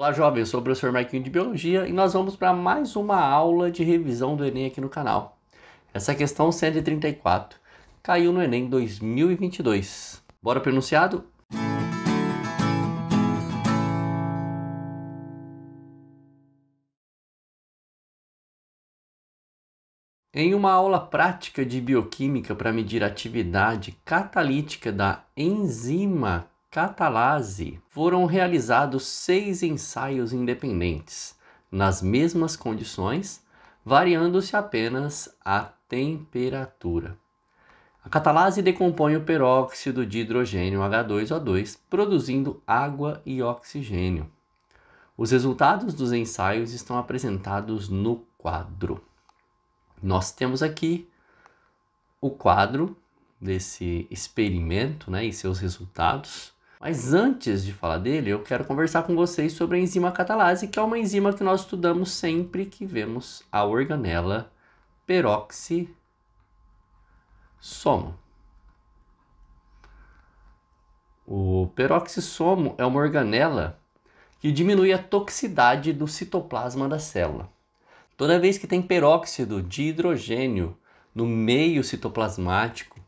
Olá, jovens. Sou o professor Marquinho de Biologia e nós vamos para mais uma aula de revisão do Enem aqui no canal. Essa questão 134 caiu no Enem 2022. Bora para o enunciado? Em uma aula prática de bioquímica para medir a atividade catalítica da enzima Catalase foram realizados seis ensaios independentes, nas mesmas condições, variando-se apenas a temperatura. A catalase decompõe o peróxido de hidrogênio H2O2, produzindo água e oxigênio. Os resultados dos ensaios estão apresentados no quadro. Nós temos aqui o quadro desse experimento né, e seus resultados. Mas antes de falar dele, eu quero conversar com vocês sobre a enzima catalase, que é uma enzima que nós estudamos sempre que vemos a organela peroxissomo. O peroxissomo é uma organela que diminui a toxicidade do citoplasma da célula. Toda vez que tem peróxido de hidrogênio no meio citoplasmático,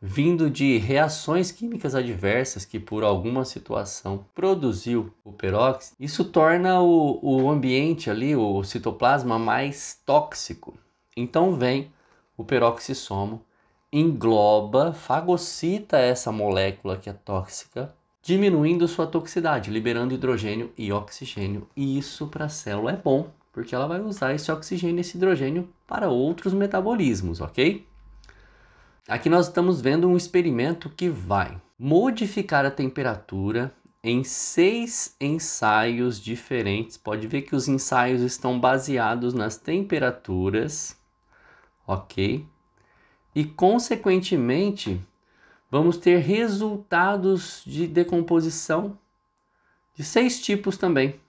vindo de reações químicas adversas que por alguma situação produziu o peróxido, isso torna o, o ambiente ali, o citoplasma, mais tóxico. Então vem o peroxissomo, engloba, fagocita essa molécula que é tóxica, diminuindo sua toxicidade, liberando hidrogênio e oxigênio. E isso para a célula é bom, porque ela vai usar esse oxigênio e esse hidrogênio para outros metabolismos, ok? Aqui nós estamos vendo um experimento que vai modificar a temperatura em seis ensaios diferentes. Pode ver que os ensaios estão baseados nas temperaturas, ok? E, consequentemente, vamos ter resultados de decomposição de seis tipos também.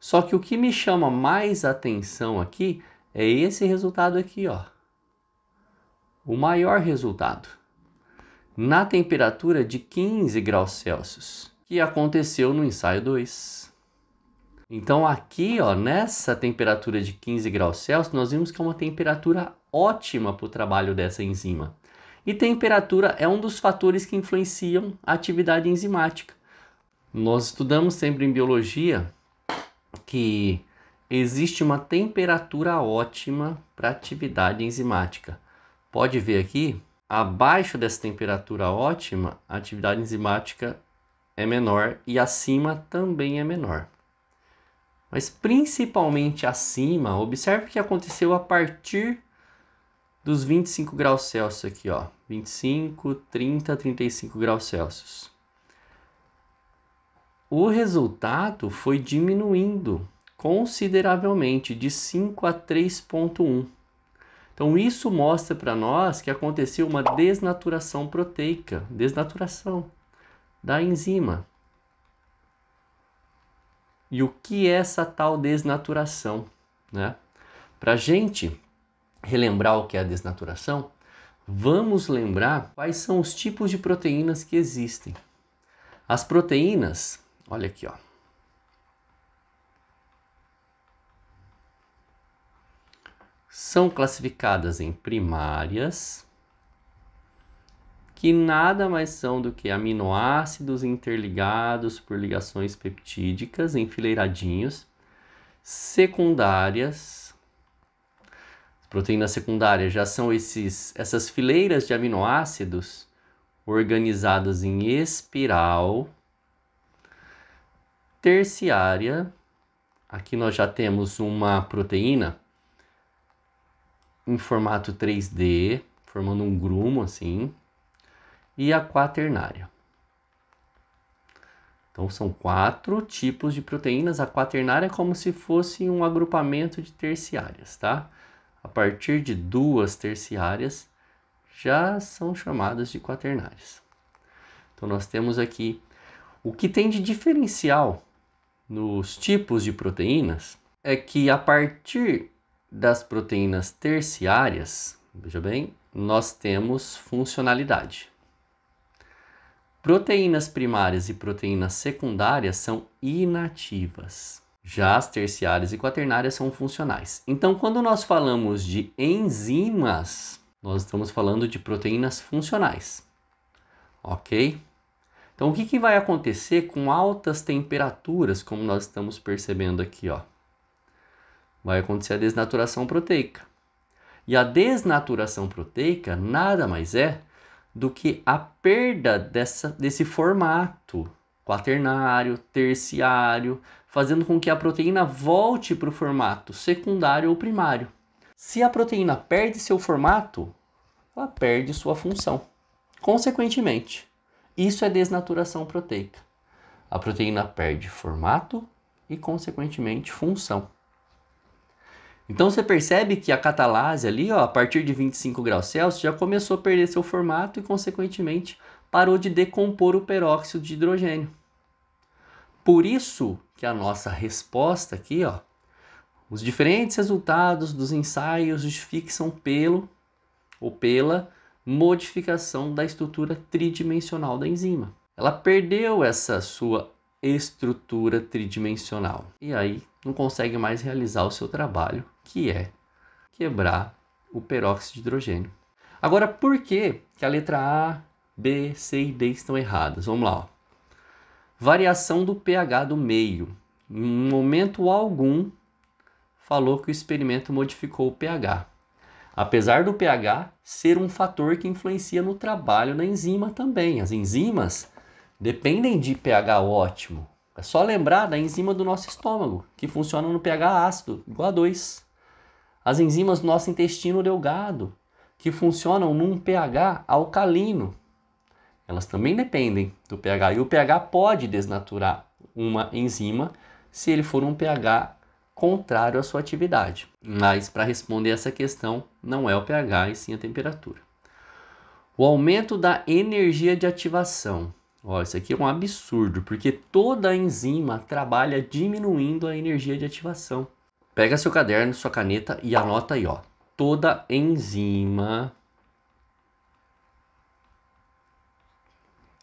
Só que o que me chama mais atenção aqui é esse resultado aqui, ó o maior resultado na temperatura de 15 graus Celsius, que aconteceu no ensaio 2. Então aqui, ó, nessa temperatura de 15 graus Celsius, nós vimos que é uma temperatura ótima para o trabalho dessa enzima. E temperatura é um dos fatores que influenciam a atividade enzimática. Nós estudamos sempre em biologia que existe uma temperatura ótima para atividade enzimática pode ver aqui, abaixo dessa temperatura ótima, a atividade enzimática é menor e acima também é menor. Mas principalmente acima, observe o que aconteceu a partir dos 25 graus Celsius aqui, ó. 25, 30, 35 graus Celsius. O resultado foi diminuindo consideravelmente de 5 a 3.1. Então isso mostra para nós que aconteceu uma desnaturação proteica, desnaturação da enzima. E o que é essa tal desnaturação? Né? Para a gente relembrar o que é a desnaturação, vamos lembrar quais são os tipos de proteínas que existem. As proteínas, olha aqui, ó, são classificadas em primárias, que nada mais são do que aminoácidos interligados por ligações peptídicas enfileiradinhos, secundárias. Proteínas secundárias já são esses, essas fileiras de aminoácidos organizadas em espiral. Terciária, aqui nós já temos uma proteína em formato 3D, formando um grumo assim, e a quaternária. Então são quatro tipos de proteínas. A quaternária é como se fosse um agrupamento de terciárias, tá? A partir de duas terciárias já são chamadas de quaternárias. Então nós temos aqui o que tem de diferencial nos tipos de proteínas é que a partir das proteínas terciárias, veja bem, nós temos funcionalidade. Proteínas primárias e proteínas secundárias são inativas. Já as terciárias e quaternárias são funcionais. Então, quando nós falamos de enzimas, nós estamos falando de proteínas funcionais. Ok? Então, o que, que vai acontecer com altas temperaturas, como nós estamos percebendo aqui, ó? vai acontecer a desnaturação proteica. E a desnaturação proteica nada mais é do que a perda dessa, desse formato quaternário, terciário, fazendo com que a proteína volte para o formato secundário ou primário. Se a proteína perde seu formato, ela perde sua função. Consequentemente, isso é desnaturação proteica. A proteína perde formato e, consequentemente, função. Então você percebe que a catalase ali, ó, a partir de 25 graus Celsius, já começou a perder seu formato e, consequentemente, parou de decompor o peróxido de hidrogênio. Por isso que a nossa resposta aqui, ó, os diferentes resultados dos ensaios justificam pelo ou pela modificação da estrutura tridimensional da enzima. Ela perdeu essa sua estrutura tridimensional e aí não consegue mais realizar o seu trabalho que é quebrar o peróxido de hidrogênio. Agora, por que, que a letra A, B, C e D estão erradas? Vamos lá. Ó. Variação do pH do meio. Em momento algum, falou que o experimento modificou o pH. Apesar do pH ser um fator que influencia no trabalho da enzima também. As enzimas dependem de pH ótimo. É só lembrar da enzima do nosso estômago, que funciona no pH ácido, igual a 2. As enzimas do nosso intestino delgado, que funcionam num pH alcalino. Elas também dependem do pH. E o pH pode desnaturar uma enzima se ele for um pH contrário à sua atividade. Mas para responder essa questão, não é o pH e sim a temperatura. O aumento da energia de ativação. Ó, isso aqui é um absurdo, porque toda enzima trabalha diminuindo a energia de ativação. Pega seu caderno, sua caneta e anota aí, ó. Toda enzima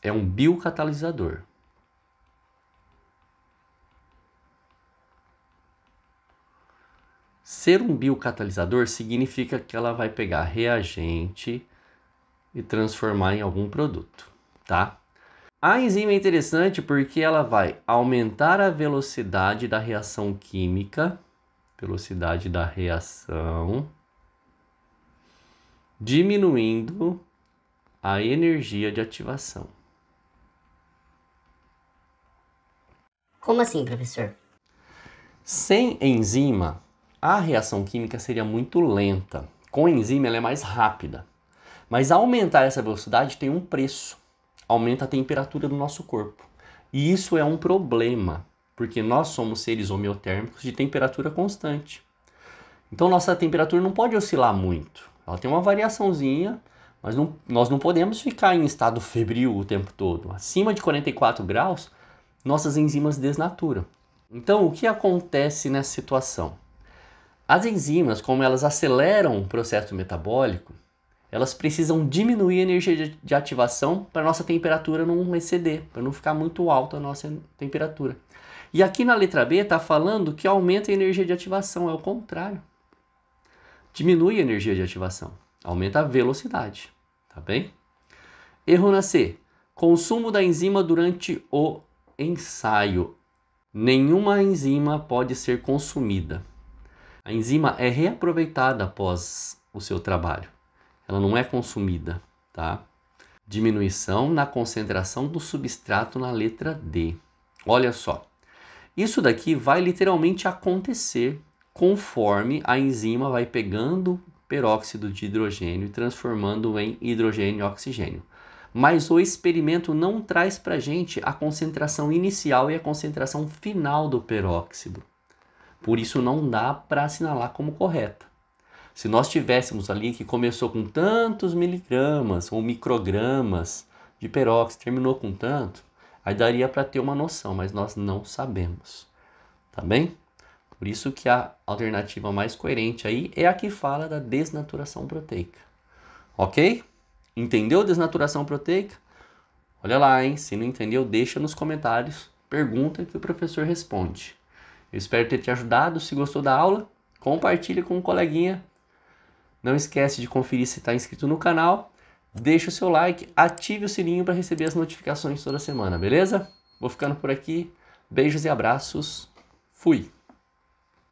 é um biocatalisador. Ser um biocatalisador significa que ela vai pegar reagente e transformar em algum produto, tá? A enzima é interessante porque ela vai aumentar a velocidade da reação química velocidade da reação, diminuindo a energia de ativação. Como assim, professor? Sem enzima, a reação química seria muito lenta. Com enzima, ela é mais rápida. Mas aumentar essa velocidade tem um preço. Aumenta a temperatura do nosso corpo. E isso é um problema, porque nós somos seres homeotérmicos de temperatura constante. Então nossa temperatura não pode oscilar muito. Ela tem uma variaçãozinha, mas não, nós não podemos ficar em estado febril o tempo todo. Acima de 44 graus, nossas enzimas desnaturam. Então, o que acontece nessa situação? As enzimas, como elas aceleram o processo metabólico, elas precisam diminuir a energia de ativação para nossa temperatura não exceder, para não ficar muito alta a nossa temperatura. E aqui na letra B está falando que aumenta a energia de ativação, é o contrário. Diminui a energia de ativação, aumenta a velocidade, tá bem? Erro na C. Consumo da enzima durante o ensaio. Nenhuma enzima pode ser consumida. A enzima é reaproveitada após o seu trabalho. Ela não é consumida, tá? Diminuição na concentração do substrato na letra D. Olha só, isso daqui vai literalmente acontecer conforme a enzima vai pegando peróxido de hidrogênio e transformando em hidrogênio e oxigênio. Mas o experimento não traz para gente a concentração inicial e a concentração final do peróxido. Por isso não dá para assinalar como correta. Se nós tivéssemos ali que começou com tantos miligramas ou microgramas de peróxido, terminou com tanto, Aí daria para ter uma noção, mas nós não sabemos. Tá bem? Por isso que a alternativa mais coerente aí é a que fala da desnaturação proteica. OK? Entendeu desnaturação proteica? Olha lá, hein? Se não entendeu, deixa nos comentários, pergunta que o professor responde. Eu espero ter te ajudado. Se gostou da aula, compartilhe com um coleguinha. Não esquece de conferir se está inscrito no canal deixe o seu like, ative o sininho para receber as notificações toda semana, beleza? Vou ficando por aqui. Beijos e abraços. Fui!